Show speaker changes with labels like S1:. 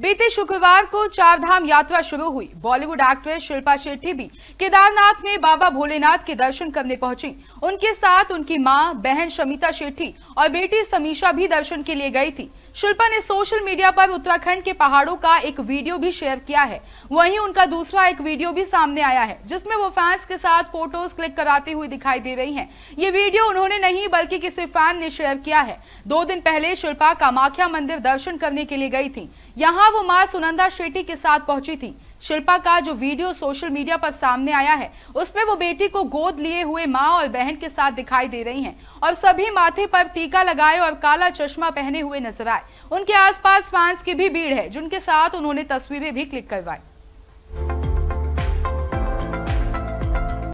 S1: बीते शुक्रवार को चारधाम यात्रा शुरू हुई बॉलीवुड एक्ट्रेस शिल्पा शेट्टी भी केदारनाथ में बाबा भोलेनाथ के दर्शन करने पहुंची उनके साथ उनकी मां बहन शमिता शेट्टी और बेटी समीशा भी दर्शन के लिए गई थी शिल्पा ने सोशल मीडिया पर उत्तराखंड के पहाड़ों का एक वीडियो भी शेयर किया है वहीं उनका दूसरा एक वीडियो भी सामने आया है जिसमें वो फैंस के साथ फोटोज क्लिक कराते हुए दिखाई दे रही हैं ये वीडियो उन्होंने नहीं बल्कि किसी फैन ने शेयर किया है दो दिन पहले शिल्पा कामाख्या मंदिर दर्शन करने के लिए गई थी यहाँ वो माँ सुनंदा शेट्टी के साथ पहुंची थी शिल्पा का जो वीडियो सोशल मीडिया पर सामने आया है उसमें वो बेटी को गोद लिए हुए माँ और बहन के साथ दिखाई दे रही हैं और सभी माथे पर टीका लगाए और काला चश्मा पहने हुए नजर आए उनके आसपास फैंस की भी भीड़ है जिनके साथ उन्होंने तस्वीरें भी क्लिक करवाई